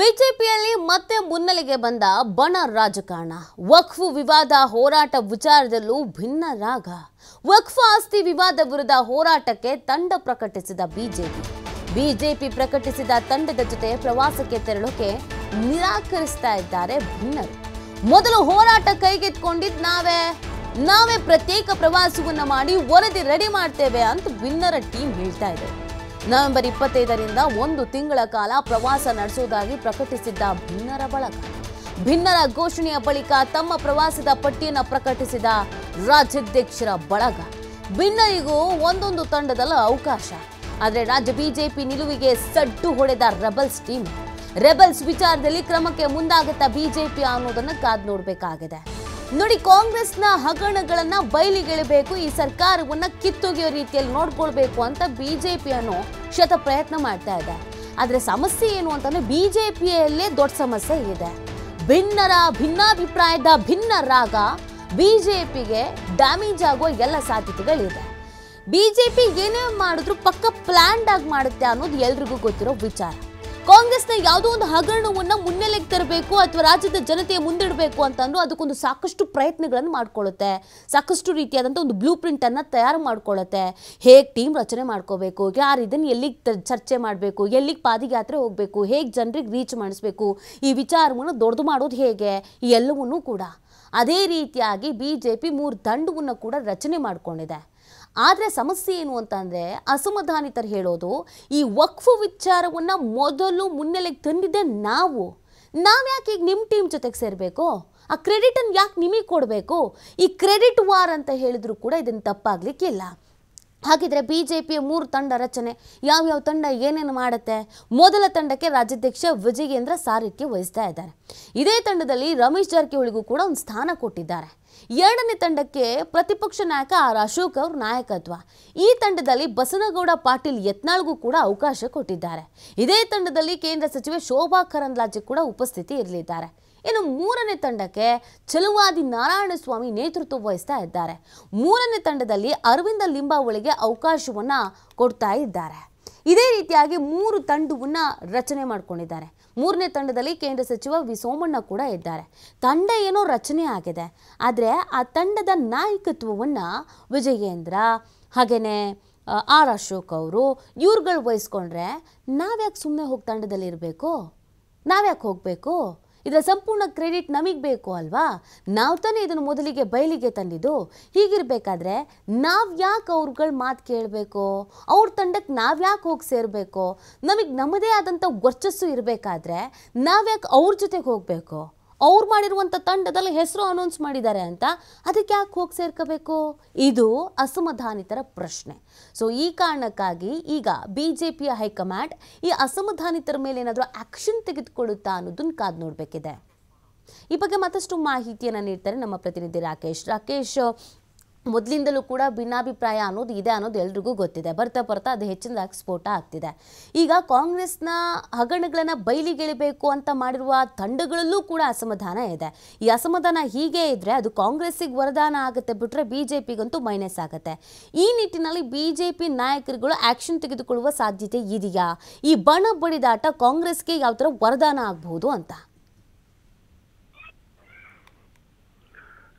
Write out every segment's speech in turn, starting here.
ಬಿಜೆಪಿಯಲ್ಲಿ ಮತ್ತೆ ಮುನ್ನೆಲೆಗೆ ಬಂದ ಬಣ ರಾಜಕಾರಣ ವಕ್ಫು ವಿವಾದ ಹೋರಾಟ ವಿಚಾರದಲ್ಲೂ ಭಿನ್ನ ರಾಗ ವಕ್ಫ್ ಆಸ್ತಿ ವಿವಾದ ವಿರುದ್ಧ ಹೋರಾಟಕ್ಕೆ ತಂಡ ಪ್ರಕಟಿಸಿದ ಬಿಜೆಪಿ ಬಿಜೆಪಿ ಪ್ರಕಟಿಸಿದ ತಂಡದ ಜೊತೆ ಪ್ರವಾಸಕ್ಕೆ ತೆರಳೋಕೆ ನಿರಾಕರಿಸ್ತಾ ಇದ್ದಾರೆ ಭಿನ್ನರು ಮೊದಲು ಹೋರಾಟ ಕೈಗೆತ್ಕೊಂಡಿದ್ ನಾವೇ ನಾವೇ ಪ್ರತ್ಯೇಕ ಪ್ರವಾಸವನ್ನ ಮಾಡಿ ವರದಿ ರೆಡಿ ಮಾಡ್ತೇವೆ ಅಂತ ಭಿನ್ನರ ಟೀಮ್ ಹೇಳ್ತಾ ಇದೆ ನವೆಂಬರ್ ಇಪ್ಪತ್ತೈದರಿಂದ ಒಂದು ತಿಂಗಳ ಕಾಲ ಪ್ರವಾಸ ನಡೆಸುವುದಾಗಿ ಪ್ರಕಟಿಸಿದ್ದ ಭಿನ್ನರ ಬಳಗ ಭಿನ್ನರ ಘೋಷಣೆಯ ಬಳಿಕ ತಮ್ಮ ಪ್ರವಾಸದ ಪಟ್ಟಿಯನ್ನು ಪ್ರಕಟಿಸಿದ ರಾಜ್ಯಾಧ್ಯಕ್ಷರ ಬಳಗ ಭಿನ್ನರಿಗೂ ಒಂದೊಂದು ತಂಡದಲ್ಲ ಅವಕಾಶ ಆದರೆ ರಾಜ್ಯ ಬಿಜೆಪಿ ನಿಲುವಿಗೆ ಸಡ್ಡು ಹೊಡೆದ ರೆಬಲ್ಸ್ ಟೀಮ್ ರೆಬಲ್ಸ್ ವಿಚಾರದಲ್ಲಿ ಕ್ರಮಕ್ಕೆ ಮುಂದಾಗುತ್ತಾ ಬಿಜೆಪಿ ಅನ್ನೋದನ್ನು ಕಾದ್ ನೋಡಬೇಕಾಗಿದೆ ನೋಡಿ ಕಾಂಗ್ರೆಸ್ನ ಹಗರಣಗಳನ್ನ ಬಯಲಿಗೆಳಬೇಕು ಈ ಸರ್ಕಾರವನ್ನ ಕಿತ್ತೊಗೆಯೋ ರೀತಿಯಲ್ಲಿ ನೋಡ್ಕೊಳ್ಬೇಕು ಅಂತ ಪಿಯನ್ನು ಶತ ಪ್ರಯತ್ನ ಮಾಡ್ತಾ ಇದೆ ಆದರೆ ಸಮಸ್ಯೆ ಏನು ಅಂತಂದ್ರೆ ಬಿಜೆಪಿಯಲ್ಲೇ ದೊಡ್ಡ ಸಮಸ್ಯೆ ಇದೆ ಭಿನ್ನರ ಭಿನ್ನಾಭಿಪ್ರಾಯದ ಭಿನ್ನ ರಾಗ ಬಿಜೆಪಿಗೆ ಡ್ಯಾಮೇಜ್ ಆಗುವ ಎಲ್ಲ ಸಾಧ್ಯತೆಗಳಿದೆ ಬಿಜೆಪಿ ಏನೇ ಮಾಡಿದ್ರು ಪಕ್ಕ ಪ್ಲ್ಯಾಂಡ್ ಆಗಿ ಮಾಡುತ್ತೆ ಅನ್ನೋದು ಎಲ್ರಿಗೂ ಗೊತ್ತಿರೋ ವಿಚಾರ ಕಾಂಗ್ರೆಸ್ನ ಯಾವುದೋ ಒಂದು ಹಗರಣವನ್ನು ಮುನ್ನೆಲೆಗೆ ತರಬೇಕು ಅಥವಾ ರಾಜ್ಯದ ಜನತೆಯ ಮುಂದಿಡಬೇಕು ಅಂತಂದ್ರೂ ಅದಕ್ಕೊಂದು ಸಾಕಷ್ಟು ಪ್ರಯತ್ನಗಳನ್ನು ಮಾಡ್ಕೊಳ್ಳುತ್ತೆ ಸಾಕಷ್ಟು ರೀತಿಯಾದಂಥ ಒಂದು ಬ್ಲೂ ಪ್ರಿಂಟನ್ನು ತಯಾರು ಮಾಡ್ಕೊಳ್ಳುತ್ತೆ ಹೇಗೆ ಟೀಮ್ ರಚನೆ ಮಾಡ್ಕೋಬೇಕು ಯಾರು ಇದನ್ನು ಎಲ್ಲಿಗೆ ಚರ್ಚೆ ಮಾಡಬೇಕು ಎಲ್ಲಿಗೆ ಪಾದಯಾತ್ರೆ ಹೋಗಬೇಕು ಹೇಗೆ ಜನರಿಗೆ ರೀಚ್ ಮಾಡಿಸ್ಬೇಕು ಈ ವಿಚಾರವನ್ನು ದೊಡ್ಡದು ಮಾಡೋದು ಹೇಗೆ ಎಲ್ಲವನ್ನೂ ಕೂಡ ಅದೇ ರೀತಿಯಾಗಿ ಬಿ ಜೆ ಪಿ ಮೂರು ದಂಡವನ್ನು ಕೂಡ ರಚನೆ ಮಾಡಿಕೊಂಡಿದೆ ಆದರೆ ಸಮಸ್ಯೆ ಏನು ಅಂತ ಅಂದರೆ ಅಸಮಾಧಾನಿತರು ಹೇಳೋದು ಈ ವಕ್ಫು ವಿಚಾರವನ್ನು ಮೊದಲು ಮುನ್ನೆಲೆಗೆ ತಂದಿದ್ದೆ ನಾವು ನಾವು ಯಾಕೆ ಈಗ ನಿಮ್ಮ ಟೀಮ್ ಜೊತೆಗೆ ಸೇರಬೇಕು ಆ ಕ್ರೆಡಿಟನ್ನು ಯಾಕೆ ನಿಮಗೆ ಕೊಡಬೇಕು ಈ ಕ್ರೆಡಿಟ್ ವಾರ್ ಅಂತ ಹೇಳಿದ್ರು ಕೂಡ ಇದನ್ನು ತಪ್ಪಾಗಲಿಕ್ಕಿಲ್ಲ ಹಾಗಿದ್ರೆ ಬಿ ಜೆ ಪಿಯ ಮೂರು ತಂಡ ರಚನೆ ಯಾವ್ಯಾವ ತಂಡ ಏನೇನು ಮಾಡುತ್ತೆ ಮೊದಲ ತಂಡಕ್ಕೆ ರಾಜ್ಯಾಧ್ಯಕ್ಷ ವಿಜಯೇಂದ್ರ ಸಾರಿಕೆ ವಹಿಸ್ತಾ ಇದ್ದಾರೆ ಇದೇ ತಂಡದಲ್ಲಿ ರಮೇಶ್ ಜಾರಕಿಹೊಳಿಗೂ ಕೂಡ ಒಂದು ಸ್ಥಾನ ಕೊಟ್ಟಿದ್ದಾರೆ ಎರಡನೇ ತಂಡಕ್ಕೆ ಪ್ರತಿಪಕ್ಷ ನಾಯಕ ಆರ್ ಅಶೋಕ್ ಅವ್ರ ನಾಯಕತ್ವ ಈ ತಂಡದಲ್ಲಿ ಬಸನಗೌಡ ಪಾಟೀಲ್ ಯತ್ನಾಳ್ಗೂ ಕೂಡ ಅವಕಾಶ ಕೊಟ್ಟಿದ್ದಾರೆ ಇದೇ ತಂಡದಲ್ಲಿ ಕೇಂದ್ರ ಸಚಿವೆ ಶೋಭಾ ಕರಂದ್ಲಾಜೆ ಕೂಡ ಉಪಸ್ಥಿತಿ ಇರಲಿದ್ದಾರೆ ಇನ್ನು ಮೂರನೇ ತಂಡಕ್ಕೆ ನಾರಾಯಣ ನಾರಾಯಣಸ್ವಾಮಿ ನೇತೃತ್ವ ವಹಿಸ್ತಾ ಇದ್ದಾರೆ ಮೂರನೇ ತಂಡದಲ್ಲಿ ಅರವಿಂದ ಲಿಂಬಾವಳಿಗೆ ಅವಕಾಶವನ್ನು ಕೊಡ್ತಾ ಇದ್ದಾರೆ ಇದೇ ರೀತಿಯಾಗಿ ಮೂರು ತಂಡವನ್ನು ರಚನೆ ಮಾಡಿಕೊಂಡಿದ್ದಾರೆ ಮೂರನೇ ತಂಡದಲ್ಲಿ ಕೇಂದ್ರ ಸಚಿವ ವಿ ಸೋಮಣ್ಣ ಕೂಡ ಇದ್ದಾರೆ ತಂಡ ಏನೋ ರಚನೆ ಆಗಿದೆ ಆದರೆ ಆ ತಂಡದ ನಾಯಕತ್ವವನ್ನು ವಿಜಯೇಂದ್ರ ಹಾಗೆಯೇ ಆರ್ ಅಶೋಕ್ ಅವರು ಇವ್ರುಗಳು ವಹಿಸ್ಕೊಂಡ್ರೆ ನಾವ್ಯಾಕೆ ಸುಮ್ಮನೆ ಹೋಗಿ ತಂಡದಲ್ಲಿ ಇರಬೇಕು ನಾವ್ಯಾಕೆ ಹೋಗಬೇಕು ಇದರ ಸಂಪೂರ್ಣ ಕ್ರೆಡಿಟ್ ನಮಗೆ ಬೇಕು ಅಲ್ವಾ ನಾವು ತಾನೇ ಇದನ್ನು ಮೊದಲಿಗೆ ಬಯಲಿಗೆ ತಂದಿದ್ದು ಹೀಗಿರಬೇಕಾದ್ರೆ ನಾವು ಯಾಕೆ ಅವ್ರುಗಳ ಮಾತು ಕೇಳಬೇಕು ಅವ್ರ ತಂಡಕ್ಕೆ ನಾವು ಯಾಕೆ ಹೋಗಿ ಸೇರಬೇಕು ನಮಗೆ ನಮ್ಮದೇ ಆದಂಥ ವರ್ಚಸ್ಸು ಇರಬೇಕಾದ್ರೆ ನಾವ್ಯಾಕೆ ಅವ್ರ ಜೊತೆಗೆ ಹೋಗಬೇಕು ಅವ್ರು ಮಾಡಿರುವಂಥ ತಂಡದಲ್ಲಿ ಹೆಸರು ಅನೌನ್ಸ್ ಮಾಡಿದ್ದಾರೆ ಅಂತ ಅದಕ್ಕೆ ಯಾಕೆ ಹೋಗಿ ಸೇರ್ಕೋಬೇಕು ಇದು ಅಸಮಾಧಾನಿತರ ಪ್ರಶ್ನೆ ಸೊ ಈ ಕಾರಣಕ್ಕಾಗಿ ಈಗ ಬಿ ಜೆ ಪಿಯ ಹೈಕಮಾಂಡ್ ಈ ಅಸಮಾಧಾನಿತರ ಮೇಲೆ ಏನಾದರೂ ಆ್ಯಕ್ಷನ್ ತೆಗೆದುಕೊಳ್ಳುತ್ತಾ ಅನ್ನೋದನ್ನು ಕಾದು ನೋಡಬೇಕಿದೆ ಈ ಬಗ್ಗೆ ಮತ್ತಷ್ಟು ಮಾಹಿತಿಯನ್ನು ನೀಡ್ತಾರೆ ನಮ್ಮ ಪ್ರತಿನಿಧಿ ರಾಕೇಶ್ ರಾಕೇಶ್ ಮೊದಲಿಂದಲೂ ಕೂಡ ಭಿನ್ನಾಭಿಪ್ರಾಯ ಅನ್ನೋದು ಇದೆ ಅನ್ನೋದು ಎಲ್ರಿಗೂ ಗೊತ್ತಿದೆ ಬರ್ತಾ ಬರ್ತಾ ಅದು ಹೆಚ್ಚಿನದಾಗಿ ಸ್ಫೋಟ ಆಗ್ತಿದೆ ಈಗ ಕಾಂಗ್ರೆಸ್ನ ಹಗರಣಗಳನ್ನು ಬಯಲಿಗೆಳಿಬೇಕು ಅಂತ ಮಾಡಿರುವ ತಂಡಗಳಲ್ಲೂ ಕೂಡ ಅಸಮಾಧಾನ ಇದೆ ಈ ಅಸಮಾಧಾನ ಹೀಗೆ ಇದ್ದರೆ ಅದು ಕಾಂಗ್ರೆಸ್ಸಿಗೆ ವರದಾನ ಆಗುತ್ತೆ ಬಿಟ್ಟರೆ ಬಿ ಜೆ ಪಿಗಂತೂ ಮೈನಸ್ ಆಗುತ್ತೆ ಈ ನಿಟ್ಟಿನಲ್ಲಿ ಬಿ ಜೆ ಪಿ ನಾಯಕರುಗಳು ಆ್ಯಕ್ಷನ್ ತೆಗೆದುಕೊಳ್ಳುವ ಸಾಧ್ಯತೆ ಇದೆಯಾ ಈ ಬಣ ಬಡಿದಾಟ ಕಾಂಗ್ರೆಸ್ಗೆ ಯಾವ ಥರ ವರದಾನ ಆಗಬಹುದು ಅಂತ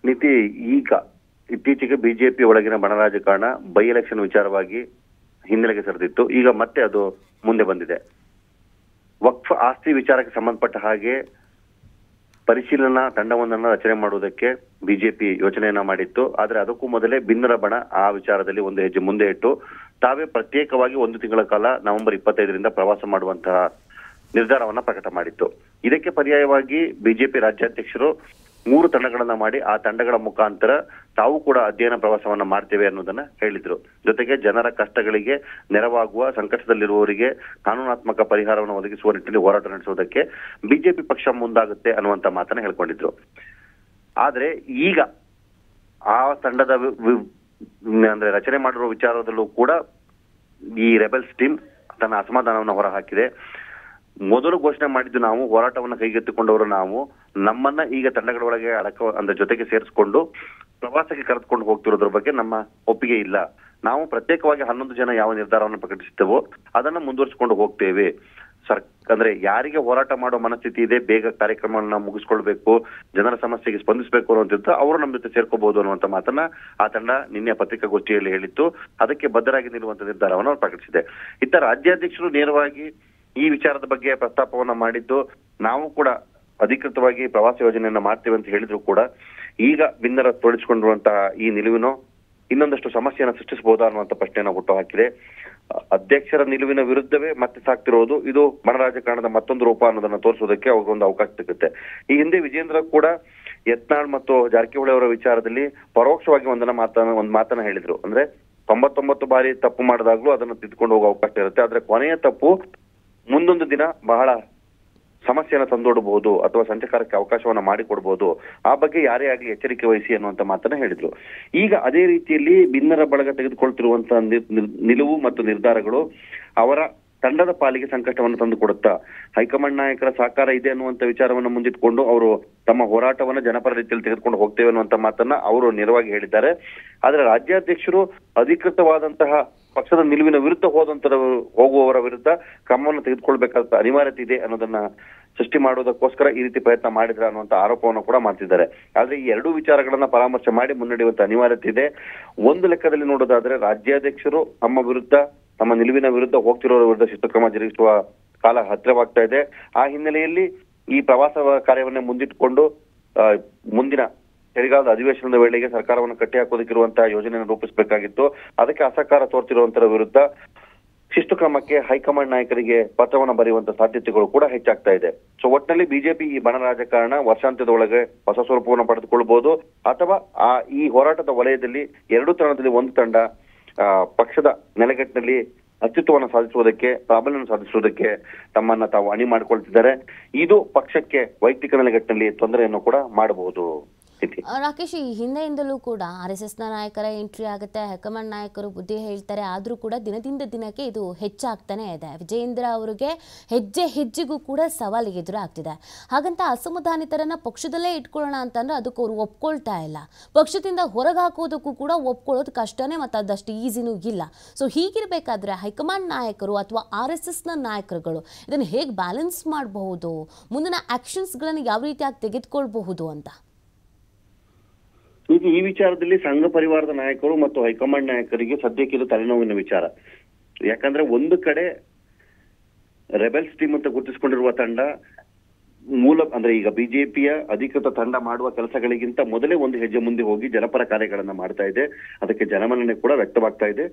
ನೀತಿ ಈಗ ಇತ್ತೀಚೆಗೆ ಬಿಜೆಪಿ ಒಳಗಿನ ಬಣರಾಜಕಾರಣ ಬೈ ಎಲೆಕ್ಷನ್ ವಿಚಾರವಾಗಿ ಹಿನ್ನೆಲೆಗೆ ಸರಿದಿತ್ತು ಈಗ ಮತ್ತೆ ಅದು ಮುಂದೆ ಬಂದಿದೆ ವಕ್ಫ್ ಆಸ್ತಿ ವಿಚಾರಕ್ಕೆ ಸಂಬಂಧಪಟ್ಟ ಹಾಗೆ ಪರಿಶೀಲನಾ ತಂಡವೊಂದನ್ನು ರಚನೆ ಮಾಡುವುದಕ್ಕೆ ಬಿಜೆಪಿ ಯೋಚನೆಯನ್ನ ಮಾಡಿತ್ತು ಆದರೆ ಅದಕ್ಕೂ ಮೊದಲೇ ಬಿನ್ನರ ಬಣ ಆ ವಿಚಾರದಲ್ಲಿ ಒಂದು ಹೆಜ್ಜೆ ಮುಂದೆ ಇಟ್ಟು ತಾವೇ ಪ್ರತ್ಯೇಕವಾಗಿ ಒಂದು ತಿಂಗಳ ಕಾಲ ನವೆಂಬರ್ ಇಪ್ಪತ್ತೈದರಿಂದ ಪ್ರವಾಸ ಮಾಡುವಂತಹ ನಿರ್ಧಾರವನ್ನ ಪ್ರಕಟ ಮಾಡಿತ್ತು ಇದಕ್ಕೆ ಪರ್ಯಾಯವಾಗಿ ಬಿಜೆಪಿ ರಾಜ್ಯಾಧ್ಯಕ್ಷರು ಮೂರು ತಂಡಗಳನ್ನ ಮಾಡಿ ಆ ತಂಡಗಳ ಮುಖಾಂತರ ತಾವು ಕೂಡ ಅಧ್ಯಯನ ಪ್ರವಾಸವನ್ನ ಮಾಡ್ತೇವೆ ಅನ್ನೋದನ್ನ ಹೇಳಿದ್ರು ಜೊತೆಗೆ ಜನರ ಕಷ್ಟಗಳಿಗೆ ನೆರವಾಗುವ ಸಂಕಷ್ಟದಲ್ಲಿರುವವರಿಗೆ ಕಾನೂನಾತ್ಮಕ ಪರಿಹಾರವನ್ನು ಒದಗಿಸುವ ನಿಟ್ಟಿನಲ್ಲಿ ಹೋರಾಟ ನಡೆಸುವುದಕ್ಕೆ ಬಿಜೆಪಿ ಪಕ್ಷ ಮುಂದಾಗುತ್ತೆ ಅನ್ನುವಂತ ಮಾತನ್ನ ಹೇಳ್ಕೊಂಡಿದ್ರು ಆದ್ರೆ ಈಗ ಆ ತಂಡದ ಅಂದ್ರೆ ರಚನೆ ಮಾಡಿರುವ ವಿಚಾರದಲ್ಲೂ ಕೂಡ ಈ ರೆಬೆಲ್ಸ್ ಟೀಮ್ ತನ್ನ ಅಸಮಾಧಾನವನ್ನು ಹೊರಹಾಕಿದೆ ಮೊದಲು ಘೋಷಣೆ ಮಾಡಿದ್ದು ನಾವು ಹೋರಾಟವನ್ನು ಕೈಗೆತ್ತಿಕೊಂಡವರು ನಾವು ನಮ್ಮನ್ನ ಈಗ ತಂಡಗಳ ಒಳಗೆ ಅಡಕ ಅಂದ್ರೆ ಜೊತೆಗೆ ಸೇರಿಸಿಕೊಂಡು ಪ್ರವಾಸಕ್ಕೆ ಕರೆದುಕೊಂಡು ಹೋಗ್ತಿರೋದ್ರ ಬಗ್ಗೆ ನಮ್ಮ ಒಪ್ಪಿಗೆ ಇಲ್ಲ ನಾವು ಪ್ರತ್ಯೇಕವಾಗಿ ಹನ್ನೊಂದು ಜನ ಯಾವ ನಿರ್ಧಾರವನ್ನು ಪ್ರಕಟಿಸುತ್ತೇವೋ ಅದನ್ನ ಮುಂದುವರಿಸಿಕೊಂಡು ಹೋಗ್ತೇವೆ ಸರ್ ಅಂದ್ರೆ ಯಾರಿಗೆ ಹೋರಾಟ ಮಾಡೋ ಮನಸ್ಥಿತಿ ಇದೆ ಬೇಗ ಕಾರ್ಯಕ್ರಮವನ್ನ ಮುಗಿಸ್ಕೊಳ್ಬೇಕು ಜನರ ಸಮಸ್ಯೆಗೆ ಸ್ಪಂದಿಸಬೇಕು ಅನ್ನುವಂಥದ್ದು ಅವರು ನಮ್ಮ ಜೊತೆ ಸೇರ್ಕೋಬಹುದು ಅನ್ನುವಂತ ಮಾತನ್ನ ಆ ತಂಡ ನಿನ್ನೆ ಪತ್ರಿಕಾಗೋಷ್ಠಿಯಲ್ಲಿ ಹೇಳಿತ್ತು ಅದಕ್ಕೆ ಬದ್ಧರಾಗಿ ನಿಲ್ಲುವಂತ ನಿರ್ಧಾರವನ್ನು ಅವರು ಪ್ರಕಟಿಸಿದೆ ಇತ್ತ ರಾಜ್ಯಾಧ್ಯಕ್ಷರು ನೇರವಾಗಿ ಈ ವಿಚಾರದ ಬಗ್ಗೆ ಪ್ರಸ್ತಾಪವನ್ನ ಮಾಡಿದ್ದು ನಾವು ಕೂಡ ಅಧಿಕೃತವಾಗಿ ಪ್ರವಾಸ ಯೋಜನೆಯನ್ನ ಮಾಡ್ತೇವೆ ಅಂತ ಹೇಳಿದ್ರು ಕೂಡ ಈಗ ಬಿನ್ನರ ತೋಡಿಸಿಕೊಂಡಿರುವಂತಹ ಈ ನಿಲುವಿನ ಇನ್ನೊಂದಷ್ಟು ಸಮಸ್ಯೆಯನ್ನು ಸೃಷ್ಟಿಸಬಹುದಾ ಅನ್ನುವಂತ ಪ್ರಶ್ನೆಯನ್ನು ಹುಟ್ಟು ಹಾಕಿದೆ ಅಧ್ಯಕ್ಷರ ನಿಲುವಿನ ವಿರುದ್ಧವೇ ಮತ್ತೆ ಸಾಕ್ತಿರುವುದು ಇದು ಮನ ರಾಜಕಾರಣದ ಮತ್ತೊಂದು ರೂಪ ಅನ್ನೋದನ್ನ ತೋರಿಸೋದಕ್ಕೆ ಅವ್ರಿಗೊಂದು ಅವಕಾಶ ಸಿಗುತ್ತೆ ಈ ಹಿಂದೆ ವಿಜೇಂದ್ರ ಕೂಡ ಯತ್ನಾಳ್ ಮತ್ತು ಜಾರಕಿಹೊಳಿ ಅವರ ವಿಚಾರದಲ್ಲಿ ಪರೋಕ್ಷವಾಗಿ ಒಂದನ್ನ ಮಾತನ್ನ ಒಂದು ಮಾತನ್ನ ಹೇಳಿದ್ರು ಅಂದ್ರೆ ತೊಂಬತ್ತೊಂಬತ್ತು ಬಾರಿ ತಪ್ಪು ಮಾಡಿದಾಗ್ಲೂ ಅದನ್ನ ತಿದ್ದುಕೊಂಡು ಹೋಗೋ ಅವಕಾಶ ಇರುತ್ತೆ ಆದ್ರೆ ಕೊನೆಯ ತಪ್ಪು ಮುಂದೊಂದು ದಿನ ಬಹಳ ಸಮಸ್ಯೆಯನ್ನು ತಂದೊಡಬಹುದು ಅಥವಾ ಸಂಚಕಾರಕ್ಕೆ ಅವಕಾಶವನ್ನು ಮಾಡಿಕೊಡ್ಬಹುದು ಆ ಬಗ್ಗೆ ಯಾರೇ ಆಗಲಿ ಎಚ್ಚರಿಕೆ ವಹಿಸಿ ಅನ್ನುವಂತ ಮಾತನ್ನ ಹೇಳಿದ್ರು ಈಗ ಅದೇ ರೀತಿಯಲ್ಲಿ ಭಿನ್ನರ ಬಳಗ ತೆಗೆದುಕೊಳ್ತಿರುವಂತಹ ನಿಲುವು ಮತ್ತು ನಿರ್ಧಾರಗಳು ಅವರ ತಂಡದ ಪಾಲಿಗೆ ಸಂಕಷ್ಟವನ್ನು ತಂದು ಕೊಡುತ್ತಾ ಹೈಕಮಾಂಡ್ ನಾಯಕರ ಸಹಕಾರ ಇದೆ ಅನ್ನುವಂತ ವಿಚಾರವನ್ನು ಮುಂದಿಟ್ಕೊಂಡು ಅವರು ತಮ್ಮ ಹೋರಾಟವನ್ನು ಜನಪರ ರೀತಿಯಲ್ಲಿ ತೆಗೆದುಕೊಂಡು ಹೋಗ್ತೇವೆ ಅನ್ನುವಂತ ಮಾತನ್ನ ಅವರು ನೇರವಾಗಿ ಹೇಳಿದ್ದಾರೆ ಆದ್ರೆ ರಾಜ್ಯಾಧ್ಯಕ್ಷರು ಅಧಿಕೃತವಾದಂತಹ ಪಕ್ಷದ ನಿಲುವಿನ ವಿರುದ್ಧ ಹೋದಂತ ಹೋಗುವವರ ವಿರುದ್ಧ ಕ್ರಮವನ್ನು ತೆಗೆದುಕೊಳ್ಬೇಕಾದ ಅನಿವಾರ್ಯತೆ ಇದೆ ಅನ್ನೋದನ್ನ ಸೃಷ್ಟಿ ಮಾಡೋದಕ್ಕೋಸ್ಕರ ಈ ರೀತಿ ಪ್ರಯತ್ನ ಮಾಡಿದ್ರ ಅನ್ನುವಂತ ಆರೋಪವನ್ನು ಕೂಡ ಮಾಡ್ತಿದ್ದಾರೆ ಆದ್ರೆ ಈ ಎರಡೂ ವಿಚಾರಗಳನ್ನ ಪರಾಮರ್ಶೆ ಮಾಡಿ ಮುನ್ನಡೆಯುವಂತ ಅನಿವಾರ್ಯತೆ ಇದೆ ಒಂದು ಲೆಕ್ಕದಲ್ಲಿ ನೋಡೋದಾದ್ರೆ ರಾಜ್ಯಾಧ್ಯಕ್ಷರು ತಮ್ಮ ವಿರುದ್ಧ ತಮ್ಮ ನಿಲುವಿನ ವಿರುದ್ಧ ಹೋಗ್ತಿರೋರ ವಿರುದ್ಧ ಶಿಸ್ತು ಕ್ರಮ ಜರುಗಿಸುವ ಕಾಲ ಹತ್ತಿರವಾಗ್ತಾ ಇದೆ ಆ ಹಿನ್ನೆಲೆಯಲ್ಲಿ ಈ ಪ್ರವಾಸ ಕಾರ್ಯವನ್ನೇ ಮುಂದಿಟ್ಟುಕೊಂಡು ಮುಂದಿನ ಚಳಿಗಾಲದ ಅಧಿವೇಶನದ ವೇಳೆಗೆ ಸರ್ಕಾರವನ್ನು ಕಟ್ಟಿ ಹಾಕೋದಕ್ಕಿರುವಂತಹ ಯೋಜನೆಯನ್ನು ರೂಪಿಸಬೇಕಾಗಿತ್ತು ಅದಕ್ಕೆ ಅಸಹಕಾರ ತೋರ್ತಿರುವಂತರ ವಿರುದ್ಧ ಶಿಸ್ತು ಕ್ರಮಕ್ಕೆ ಹೈಕಮಾಂಡ್ ನಾಯಕರಿಗೆ ಪತ್ರವನ್ನು ಬರೆಯುವಂತ ಸಾಧ್ಯತೆಗಳು ಕೂಡ ಹೆಚ್ಚಾಗ್ತಾ ಇದೆ ಸೊ ಒಟ್ಟಿನಲ್ಲಿ ಬಿಜೆಪಿ ಈ ಬಣ ರಾಜಕಾರಣ ವರ್ಷಾಂತ್ಯದ ಒಳಗೆ ಹೊಸ ಸ್ವರೂಪವನ್ನು ಪಡೆದುಕೊಳ್ಳಬಹುದು ಅಥವಾ ಆ ಈ ಹೋರಾಟದ ವಲಯದಲ್ಲಿ ಎರಡು ತಂಡದಲ್ಲಿ ಒಂದು ತಂಡ ಪಕ್ಷದ ನೆಲೆಗಟ್ಟಿನಲ್ಲಿ ಅಸ್ತಿತ್ವವನ್ನು ಸಾಧಿಸುವುದಕ್ಕೆ ಪ್ರಾಬಲ್ಯವನ್ನು ಸಾಧಿಸುವುದಕ್ಕೆ ತಮ್ಮನ್ನ ತಾವು ಅಣಿ ಮಾಡಿಕೊಳ್ತಿದ್ದಾರೆ ಇದು ಪಕ್ಷಕ್ಕೆ ವೈಯಕ್ತಿಕ ನೆಲೆಗಟ್ಟಿನಲ್ಲಿ ತೊಂದರೆಯನ್ನು ಕೂಡ ಮಾಡಬಹುದು ಪರಿಸ್ಥಿತಿ ರಾಕೇಶ್ ಈ ಹಿಂದೆಯಿಂದಲೂ ಕೂಡ ಆರ್ ಎಸ್ ಎಸ್ನ ನಾಯಕರ ಎಂಟ್ರಿ ಆಗುತ್ತೆ ಹೈಕಮಾಂಡ್ ನಾಯಕರು ಬುದ್ಧಿ ಹೇಳ್ತಾರೆ ಆದರೂ ಕೂಡ ದಿನದಿಂದ ದಿನಕ್ಕೆ ಇದು ಹೆಚ್ಚಾಗ್ತಾನೆ ಇದೆ ವಿಜಯೇಂದ್ರ ಅವರಿಗೆ ಹೆಜ್ಜೆ ಹೆಜ್ಜೆಗೂ ಕೂಡ ಸವಾಲಿಗೆ ಆಗ್ತಿದೆ ಹಾಗಂತ ಅಸಮಾಧಾನಿತರನ್ನ ಪಕ್ಷದಲ್ಲೇ ಇಟ್ಕೊಳ್ಳೋಣ ಅಂತಂದ್ರೆ ಅದಕ್ಕೆ ಅವರು ಒಪ್ಕೊಳ್ತಾ ಇಲ್ಲ ಪಕ್ಷದಿಂದ ಹೊರಗಾಕೋದಕ್ಕೂ ಕೂಡ ಒಪ್ಕೊಳ್ಳೋದು ಕಷ್ಟನೇ ಮತ್ತು ಅದಷ್ಟು ಈಸಿನೂ ಇಲ್ಲ ಸೊ ಹೀಗಿರಬೇಕಾದ್ರೆ ಹೈಕಮಾಂಡ್ ನಾಯಕರು ಅಥವಾ ಆರ್ ಎಸ್ ಎಸ್ನ ನಾಯಕರುಗಳು ಇದನ್ನು ಹೇಗೆ ಬ್ಯಾಲೆನ್ಸ್ ಮಾಡಬಹುದು ಮುಂದಿನ ಆ್ಯಕ್ಷನ್ಸ್ಗಳನ್ನು ಯಾವ ರೀತಿಯಾಗಿ ತೆಗೆದುಕೊಳ್ಬಹುದು ಅಂತ ಈಗ ಈ ವಿಚಾರದಲ್ಲಿ ಸಂಘ ಪರಿವಾರದ ನಾಯಕರು ಮತ್ತು ಹೈಕಮಾಂಡ್ ನಾಯಕರಿಗೆ ಸದ್ಯಕ್ಕೆ ಇದು ತಲೆನೋವಿನ ವಿಚಾರ ಯಾಕಂದ್ರೆ ಒಂದು ಕಡೆ ರೆಬೆಲ್ಸ್ ಟೀಮ್ ಅಂತ ಗುರುತಿಸಿಕೊಂಡಿರುವ ತಂಡ ಮೂಲ ಅಂದ್ರೆ ಈಗ ಬಿಜೆಪಿಯ ಅಧಿಕೃತ ತಂಡ ಮಾಡುವ ಕೆಲಸಗಳಿಗಿಂತ ಮೊದಲೇ ಒಂದು ಹೆಜ್ಜೆ ಮುಂದೆ ಹೋಗಿ ಜನಪರ ಕಾರ್ಯಗಳನ್ನ ಮಾಡ್ತಾ ಇದೆ ಅದಕ್ಕೆ ಜನಮನ್ನಣೆ ಕೂಡ ವ್ಯಕ್ತವಾಗ್ತಾ ಇದೆ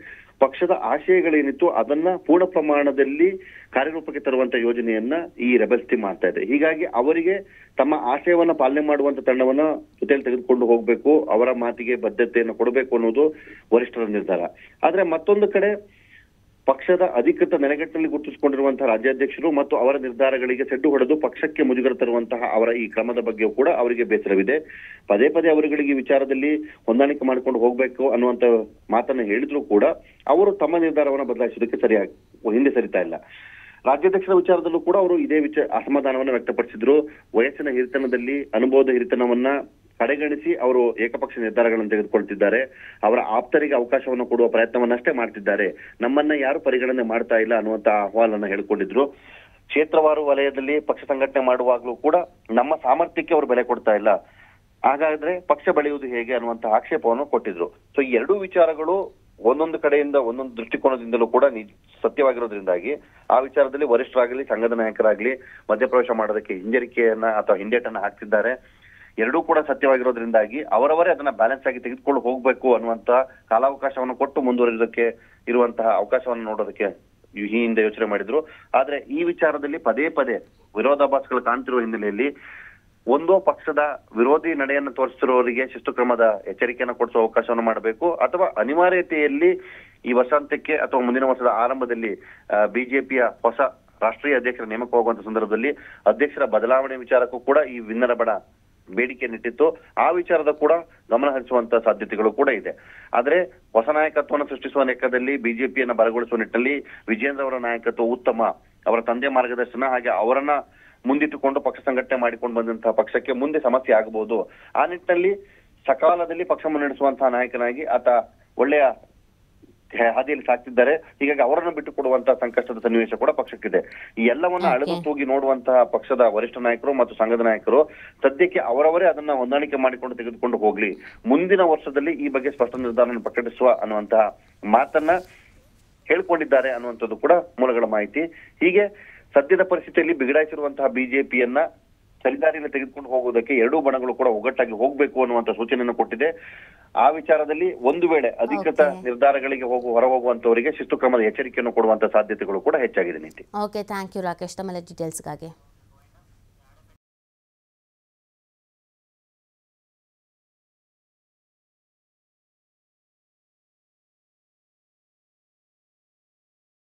ಪಕ್ಷದ ಆಶಯಗಳೇನಿತ್ತು ಅದನ್ನ ಪೂರ್ಣ ಪ್ರಮಾಣದಲ್ಲಿ ಕಾರ್ಯರೂಪಕ್ಕೆ ತರುವಂತ ಯೋಜನೆಯನ್ನ ಈ ರೆಬೆಲ್ಸ್ ಟೀಮ್ ಮಾಡ್ತಾ ಇದೆ ಹೀಗಾಗಿ ಅವರಿಗೆ ತಮ್ಮ ಆಶಯವನ್ನ ಪಾಲನೆ ಮಾಡುವಂತ ತಂಡವನ್ನ ಜೊತೆಯಲ್ಲಿ ತೆಗೆದುಕೊಂಡು ಹೋಗ್ಬೇಕು ಅವರ ಮಾತಿಗೆ ಬದ್ಧತೆಯನ್ನು ಕೊಡಬೇಕು ಅನ್ನೋದು ವರಿಷ್ಠರ ನಿರ್ಧಾರ ಆದ್ರೆ ಮತ್ತೊಂದು ಕಡೆ ಪಕ್ಷದ ಅಧಿಕೃತ ನೆಲೆಗಟ್ಟಿನಲ್ಲಿ ಗುರುತಿಸಿಕೊಂಡಿರುವಂತಹ ರಾಜ್ಯಾಧ್ಯಕ್ಷರು ಮತ್ತು ಅವರ ನಿರ್ಧಾರಗಳಿಗೆ ಸೆಡ್ಡು ಹೊಡೆದು ಪಕ್ಷಕ್ಕೆ ಮುಜುಗರ ತರುವಂತಹ ಅವರ ಈ ಕ್ರಮದ ಬಗ್ಗೆಯೂ ಕೂಡ ಅವರಿಗೆ ಬೇಸರವಿದೆ ಪದೇ ಪದೇ ಅವರುಗಳಿಗೆ ವಿಚಾರದಲ್ಲಿ ಹೊಂದಾಣಿಕೆ ಮಾಡಿಕೊಂಡು ಹೋಗ್ಬೇಕು ಅನ್ನುವಂತ ಮಾತನ್ನ ಹೇಳಿದ್ರು ಕೂಡ ಅವರು ತಮ್ಮ ನಿರ್ಧಾರವನ್ನು ಬದಲಾಯಿಸುವುದಕ್ಕೆ ಸರಿಯಾಗಿ ಹಿಂದೆ ಸರಿತಾ ಇಲ್ಲ ರಾಜ್ಯಾಧ್ಯಕ್ಷರ ವಿಚಾರದಲ್ಲೂ ಕೂಡ ಅವರು ಇದೇ ವಿಚಾರ ಅಸಮಾಧಾನವನ್ನು ವ್ಯಕ್ತಪಡಿಸಿದ್ರು ವಯಸ್ಸಿನ ಹಿರಿತನದಲ್ಲಿ ಅನುಭವದ ಹಿರಿತನವನ್ನ ಕಡೆಗಣಿಸಿ ಅವರು ಏಕಪಕ್ಷ ನಿರ್ಧಾರಗಳನ್ನು ತೆಗೆದುಕೊಳ್ತಿದ್ದಾರೆ ಅವರ ಆಪ್ತರಿಗೆ ಅವಕಾಶವನ್ನು ಕೊಡುವ ಪ್ರಯತ್ನವನ್ನಷ್ಟೇ ಮಾಡ್ತಿದ್ದಾರೆ ನಮ್ಮನ್ನ ಯಾರು ಪರಿಗಣನೆ ಮಾಡ್ತಾ ಇಲ್ಲ ಅನ್ನುವಂತ ಅಹ್ವಾಲನ್ನ ಹೇಳ್ಕೊಂಡಿದ್ರು ಕ್ಷೇತ್ರವಾರು ವಲಯದಲ್ಲಿ ಪಕ್ಷ ಸಂಘಟನೆ ಮಾಡುವಾಗಲೂ ಕೂಡ ನಮ್ಮ ಸಾಮರ್ಥ್ಯಕ್ಕೆ ಅವರು ಬೆಲೆ ಕೊಡ್ತಾ ಇಲ್ಲ ಹಾಗಾದ್ರೆ ಪಕ್ಷ ಬೆಳೆಯುವುದು ಹೇಗೆ ಅನ್ನುವಂತಹ ಆಕ್ಷೇಪವನ್ನು ಕೊಟ್ಟಿದ್ರು ಸೊ ಎರಡೂ ವಿಚಾರಗಳು ಒಂದೊಂದು ಕಡೆಯಿಂದ ಒಂದೊಂದು ದೃಷ್ಟಿಕೋನದಿಂದಲೂ ಕೂಡ ಸತ್ಯವಾಗಿರೋದ್ರಿಂದಾಗಿ ಆ ವಿಚಾರದಲ್ಲಿ ವರಿಷ್ಠರಾಗಲಿ ಸಂಘದ ನಾಯಕರಾಗಲಿ ಮಧ್ಯಪ್ರವೇಶ ಮಾಡೋದಕ್ಕೆ ಹಿಂಜರಿಕೆಯನ್ನ ಅಥವಾ ಹಿಂದೇಟನ್ನ ಹಾಕ್ತಿದ್ದಾರೆ ಎರಡೂ ಕೂಡ ಸತ್ಯವಾಗಿರೋದ್ರಿಂದಾಗಿ ಅವರವರೇ ಅದನ್ನ ಬ್ಯಾಲೆನ್ಸ್ ಆಗಿ ತೆಗೆದುಕೊಂಡು ಹೋಗ್ಬೇಕು ಅನ್ನುವಂತ ಕಾಲಾವಕಾಶವನ್ನು ಕೊಟ್ಟು ಮುಂದುವರಿಯೋದಕ್ಕೆ ಇರುವಂತಹ ಅವಕಾಶವನ್ನು ನೋಡೋದಕ್ಕೆ ಈ ಹಿಂದೆ ಯೋಚನೆ ಮಾಡಿದ್ರು ಆದ್ರೆ ಈ ವಿಚಾರದಲ್ಲಿ ಪದೇ ಪದೇ ವಿರೋಧಾಭಾಸಗಳು ಕಾಣ್ತಿರುವ ಹಿನ್ನೆಲೆಯಲ್ಲಿ ಒಂದೋ ಪಕ್ಷದ ವಿರೋಧಿ ನಡೆಯನ್ನು ತೋರಿಸಿರುವವರಿಗೆ ಶಿಸ್ತು ಕ್ರಮದ ಎಚ್ಚರಿಕೆಯನ್ನು ಕೊಡಿಸುವ ಅವಕಾಶವನ್ನು ಮಾಡಬೇಕು ಅಥವಾ ಅನಿವಾರ್ಯತೆಯಲ್ಲಿ ಈ ವರ್ಷಾಂತ್ಯಕ್ಕೆ ಅಥವಾ ಮುಂದಿನ ವರ್ಷದ ಆರಂಭದಲ್ಲಿ ಬಿಜೆಪಿಯ ಹೊಸ ರಾಷ್ಟ್ರೀಯ ಅಧ್ಯಕ್ಷರ ನೇಮಕವಾಗುವಂತಹ ಸಂದರ್ಭದಲ್ಲಿ ಅಧ್ಯಕ್ಷರ ಬದಲಾವಣೆ ವಿಚಾರಕ್ಕೂ ಕೂಡ ಈ ವಿನ್ನರ ಬಡ ಬೇಡಿಕೆ ನಿಟ್ಟಿತ್ತು ಆ ವಿಚಾರದ ಕೂಡ ಗಮನ ಹರಿಸುವಂತಹ ಸಾಧ್ಯತೆಗಳು ಕೂಡ ಇದೆ ಆದ್ರೆ ಹೊಸ ನಾಯಕತ್ವವನ್ನು ಸೃಷ್ಟಿಸುವ ನೆಕ್ಕದಲ್ಲಿ ಬಿಜೆಪಿಯನ್ನು ಬರಗೊಳಿಸುವ ನಿಟ್ಟಿನಲ್ಲಿ ವಿಜೇಂದ್ರ ಅವರ ನಾಯಕತ್ವ ಉತ್ತಮ ಅವರ ತಂದೆ ಮಾರ್ಗದರ್ಶನ ಹಾಗೆ ಅವರನ್ನ ಮುಂದಿಟ್ಟುಕೊಂಡು ಪಕ್ಷ ಸಂಘಟನೆ ಮಾಡಿಕೊಂಡು ಬಂದಂತಹ ಪಕ್ಷಕ್ಕೆ ಮುಂದೆ ಸಮಸ್ಯೆ ಆಗಬಹುದು ಆ ನಿಟ್ಟಿನಲ್ಲಿ ಸಕಾಲದಲ್ಲಿ ಪಕ್ಷ ಮುನ್ನಡೆಸುವಂತಹ ನಾಯಕನಾಗಿ ಆತ ಒಳ್ಳೆಯ ಹಾದಿಯಲ್ಲಿ ಸಾಕ್ತಿದ್ದಾರೆ ಹೀಗಾಗಿ ಅವರನ್ನು ಬಿಟ್ಟು ಕೊಡುವಂತಹ ಸಂಕಷ್ಟದ ಸನ್ನಿವೇಶ ಕೂಡ ಪಕ್ಷಕ್ಕಿದೆ ಈ ಎಲ್ಲವನ್ನ ಅಳೆದು ತೂಗಿ ನೋಡುವಂತಹ ಪಕ್ಷದ ವರಿಷ್ಠ ನಾಯಕರು ಮತ್ತು ಸಂಘದ ನಾಯಕರು ಸದ್ಯಕ್ಕೆ ಅವರವರೇ ಅದನ್ನ ಹೊಂದಾಣಿಕೆ ಮಾಡಿಕೊಂಡು ತೆಗೆದುಕೊಂಡು ಹೋಗ್ಲಿ ಮುಂದಿನ ವರ್ಷದಲ್ಲಿ ಈ ಬಗ್ಗೆ ಸ್ಪಷ್ಟ ನಿರ್ಧಾರವನ್ನು ಪ್ರಕಟಿಸುವ ಅನ್ನುವಂತಹ ಮಾತನ್ನ ಹೇಳ್ಕೊಂಡಿದ್ದಾರೆ ಅನ್ನುವಂಥದ್ದು ಕೂಡ ಮೂಲಗಳ ಮಾಹಿತಿ ಹೀಗೆ ಸದ್ಯದ ಪರಿಸ್ಥಿತಿಯಲ್ಲಿ ಬಿಗಡಾಯಿಸಿರುವಂತಹ ಬಿಜೆಪಿಯನ್ನ ಸರಿದಾರಿಯಲ್ಲಿ ತೆಗೆದುಕೊಂಡು ಹೋಗುವುದಕ್ಕೆ ಎರಡೂ ಬಣಗಳು ಕೂಡ ಒಗ್ಗಟ್ಟಾಗಿ ಹೋಗಬೇಕು ಅನ್ನುವಂತ ಸೂಚನೆಯನ್ನು ಕೊಟ್ಟಿದೆ ಆ ವಿಚಾರದಲ್ಲಿ ಒಂದು ವೇಳೆ ಅಧಿಕೃತ ನಿರ್ಧಾರಗಳಿಗೆ ಹೋಗಿ ಹೊರ ಹೋಗುವಂತವರಿಗೆ ಶಿಸ್ತು ಕ್ರಮದ ಎಚ್ಚರಿಕೆಯನ್ನು ಕೊಡುವಂತ ಸಾಧ್ಯತೆಗಳು ಕೂಡ ಹೆಚ್ಚಾಗಿದೆ ನೀತಿ ಓಕೆ ಥ್ಯಾಂಕ್ ಯು ರಾಕೇಶ್ ತಮ್ಮ ಡೀಟೇಲ್ಸ್ಗಾಗಿ